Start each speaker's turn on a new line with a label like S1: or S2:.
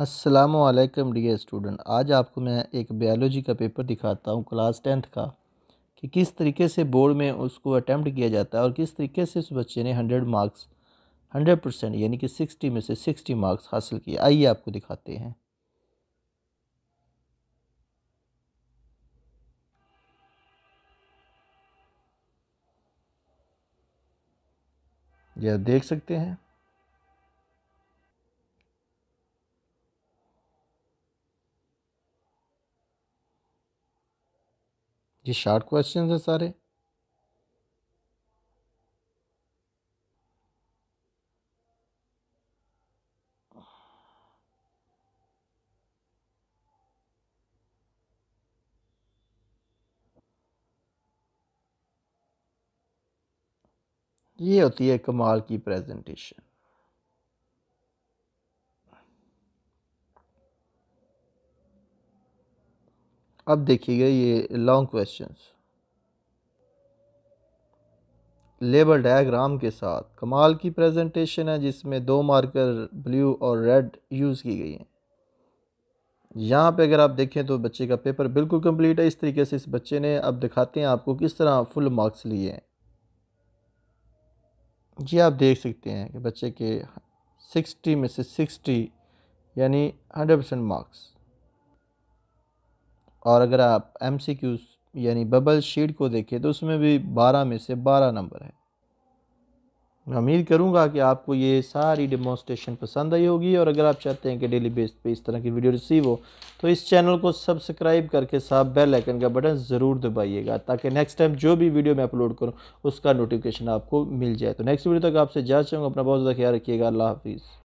S1: असलकम dear student आज आपको मैं एक बायोलॉजी का पेपर दिखाता हूँ क्लास टेंथ का कि किस तरीके से बोर्ड में उसको अटैम्प्ट किया जाता है और किस तरीके से उस बच्चे ने हंड्रेड मार्क्स हंड्रेड परसेंट यानी कि सिक्सटी में से सिक्सटी मार्क्स हासिल किए आइए आपको दिखाते हैं
S2: यह देख सकते हैं
S3: ये शार्ट क्वेश्चन है सारे
S1: ये होती है कमाल की प्रेजेंटेशन अब देखिएगा ये लॉन्ग क्वेश्चंस लेबल डायग्राम के साथ कमाल की प्रेजेंटेशन है जिसमें दो मार्कर ब्लू और रेड यूज़ की गई हैं यहाँ पे अगर आप देखें तो बच्चे का पेपर बिल्कुल कंप्लीट है इस तरीके से इस बच्चे ने अब दिखाते हैं आपको किस तरह फुल मार्क्स लिए हैं जी आप देख सकते हैं कि बच्चे के सिक्सटी में से सिक्सटी यानी हंड्रेड परसेंट मार्क्स और अगर आप एम सी यानी बबल शीट को देखें तो उसमें भी बारह में से बारह नंबर है मैं उम्मीद करूँगा कि आपको ये सारी डेमोस्ट्रेशन पसंद आई होगी और अगर आप चाहते हैं कि डेली बेस पे इस तरह की वीडियो रिसीव हो तो इस चैनल को सब्सक्राइब करके साथ बेल आइकन का बटन ज़रूर दबाइएगा ताकि नेक्स्ट टाइम जो भी वीडियो मैं अपलोड करूँ उसका नोटिफिकेशन आपको मिल जाए तो नेक्स्ट वीडियो तक आपसे जा चाहूँगा अपना बहुत ज़्यादा ख्याल रखिएगा अल्लाह हाफिज़